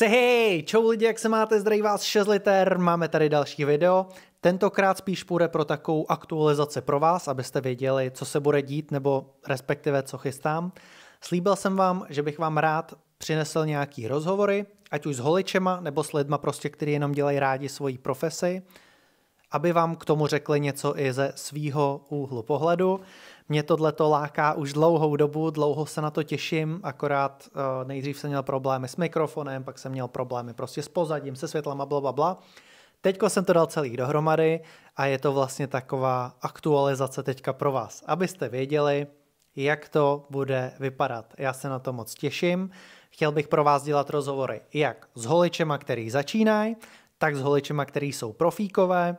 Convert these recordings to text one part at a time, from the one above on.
hej, čau lidi, jak se máte, zdraví vás 6 liter, máme tady další video. Tentokrát spíš půjde pro takovou aktualizaci pro vás, abyste věděli, co se bude dít, nebo respektive co chystám. Slíbil jsem vám, že bych vám rád přinesl nějaký rozhovory, ať už s holičema, nebo s lidma prostě, kteří jenom dělají rádi svoji profesi aby vám k tomu řekli něco i ze svýho úhlu pohledu. Mě tohleto láká už dlouhou dobu, dlouho se na to těším, akorát eh, nejdřív jsem měl problémy s mikrofonem, pak jsem měl problémy prostě s pozadím, se světlem a blablabla. bla, Teďko jsem to dal celý dohromady a je to vlastně taková aktualizace teďka pro vás, abyste věděli, jak to bude vypadat. Já se na to moc těším. Chtěl bych pro vás dělat rozhovory jak s holičema, který začínají, tak s holičema, který jsou profíkové,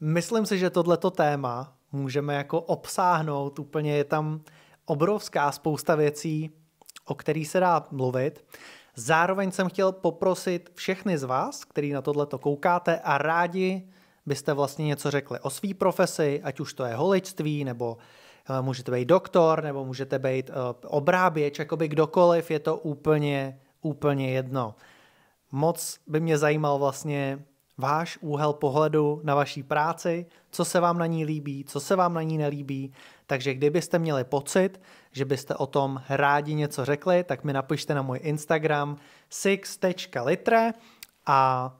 Myslím si, že tohleto téma můžeme jako obsáhnout. Úplně je tam obrovská spousta věcí, o kterých se dá mluvit. Zároveň jsem chtěl poprosit všechny z vás, kteří na tohleto koukáte a rádi byste vlastně něco řekli o své profesi, ať už to je holičství, nebo eh, můžete být doktor, nebo můžete být eh, obráběč, jakoby kdokoliv, je to úplně, úplně jedno. Moc by mě zajímal vlastně váš úhel pohledu na vaší práci, co se vám na ní líbí, co se vám na ní nelíbí. Takže kdybyste měli pocit, že byste o tom rádi něco řekli, tak mi napište na můj Instagram six.litre a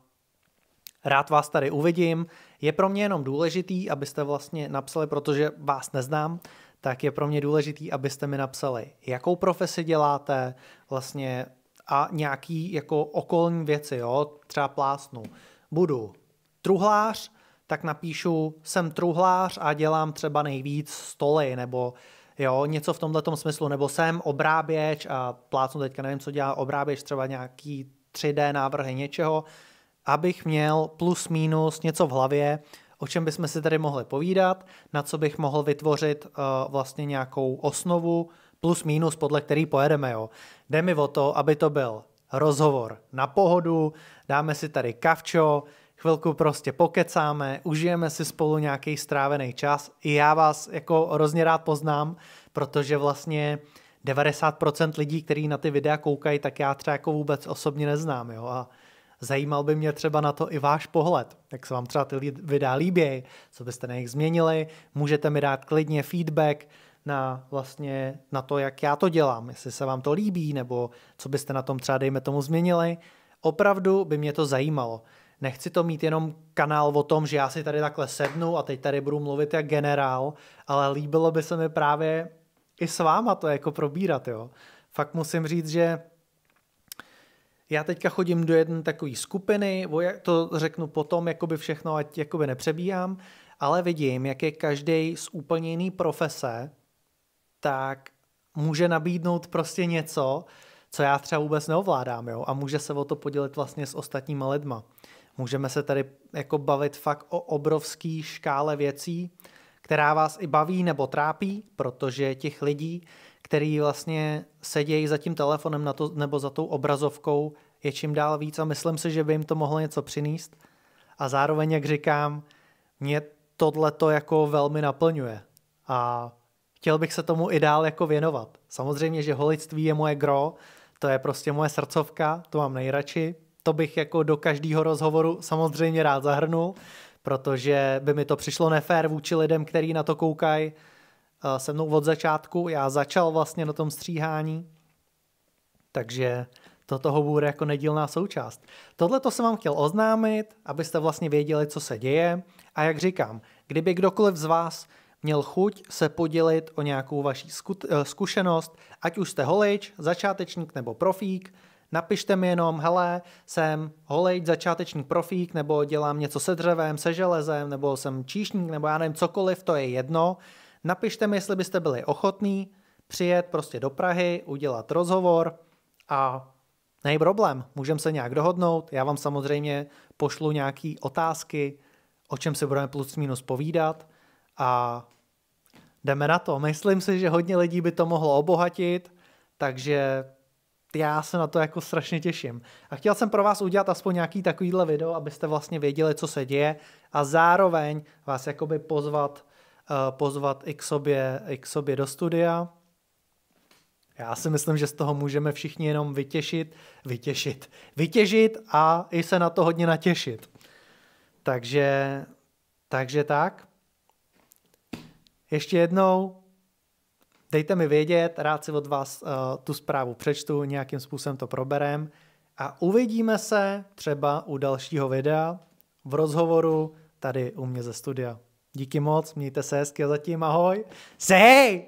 rád vás tady uvidím. Je pro mě jenom důležitý, abyste vlastně napsali, protože vás neznám, tak je pro mě důležitý, abyste mi napsali, jakou profesi děláte vlastně a nějaký jako okolní věci, jo, třeba plásnu budu truhlář, tak napíšu, jsem truhlář a dělám třeba nejvíc stoly, nebo jo, něco v tomto smyslu, nebo jsem obráběč a plácnu teďka nevím, co dělá obráběč, třeba nějaký 3D návrhy něčeho, abych měl plus minus něco v hlavě, o čem bychom si tady mohli povídat, na co bych mohl vytvořit uh, vlastně nějakou osnovu, plus minus, podle který pojedeme. Jo. Jde mi o to, aby to byl rozhovor na pohodu, dáme si tady kavčo, chvilku prostě pokecáme, užijeme si spolu nějaký strávený čas. I já vás jako hrozně rád poznám, protože vlastně 90% lidí, kteří na ty videa koukají, tak já třeba jako vůbec osobně neznám. Jo? A zajímal by mě třeba na to i váš pohled, jak se vám třeba ty videa líbí, co byste na nich změnili, můžete mi dát klidně feedback, na vlastně na to, jak já to dělám, jestli se vám to líbí, nebo co byste na tom třeba, dejme tomu, změnili. Opravdu by mě to zajímalo. Nechci to mít jenom kanál o tom, že já si tady takhle sednu a teď tady budu mluvit jak generál, ale líbilo by se mi právě i s váma to jako probírat, jo. Fakt musím říct, že já teďka chodím do jedné takové skupiny, to řeknu potom, jakoby všechno, ať jakoby nepřebíhám, ale vidím, jak je každý z úplně jiný profese tak může nabídnout prostě něco, co já třeba vůbec neovládám, jo, a může se o to podělit vlastně s ostatníma lidma. Můžeme se tady jako bavit fakt o obrovský škále věcí, která vás i baví nebo trápí, protože těch lidí, který vlastně sedějí za tím telefonem na to, nebo za tou obrazovkou, je čím dál víc a myslím si, že by jim to mohlo něco přinést. A zároveň, jak říkám, mě tohle to jako velmi naplňuje. A chtěl bych se tomu i dál jako věnovat. Samozřejmě, že holictví je moje gro, to je prostě moje srdcovka, to mám nejradši. To bych jako do každého rozhovoru samozřejmě rád zahrnul, protože by mi to přišlo nefér vůči lidem, kteří na to koukají eh, se mnou od začátku. Já začal vlastně na tom stříhání, takže to toho bude jako nedílná součást. Tohle to jsem vám chtěl oznámit, abyste vlastně věděli, co se děje. A jak říkám, kdyby kdokoliv z vás měl chuť se podělit o nějakou vaši eh, zkušenost, ať už jste holič, začátečník nebo profík, napište mi jenom, hele, jsem holič, začátečník profík, nebo dělám něco se dřevem, se železem, nebo jsem číšník, nebo já nevím, cokoliv, to je jedno. Napište mi, jestli byste byli ochotní přijet prostě do Prahy, udělat rozhovor a nej problém, můžeme se nějak dohodnout, já vám samozřejmě pošlu nějaké otázky, o čem se budeme plus minus povídat a Jdeme na to. Myslím si, že hodně lidí by to mohlo obohatit, takže já se na to jako strašně těším. A chtěl jsem pro vás udělat aspoň nějaký takovýhle video, abyste vlastně věděli, co se děje a zároveň vás jakoby pozvat, eh, pozvat i, k sobě, i k sobě do studia. Já si myslím, že z toho můžeme všichni jenom vytěšit, vytěšit, vytěžit a i se na to hodně natěšit. Takže, takže tak. Ještě jednou, dejte mi vědět, rád si od vás uh, tu zprávu přečtu, nějakým způsobem to proberem a uvidíme se třeba u dalšího videa v rozhovoru tady u mě ze studia. Díky moc, mějte se hezky a zatím ahoj. Say!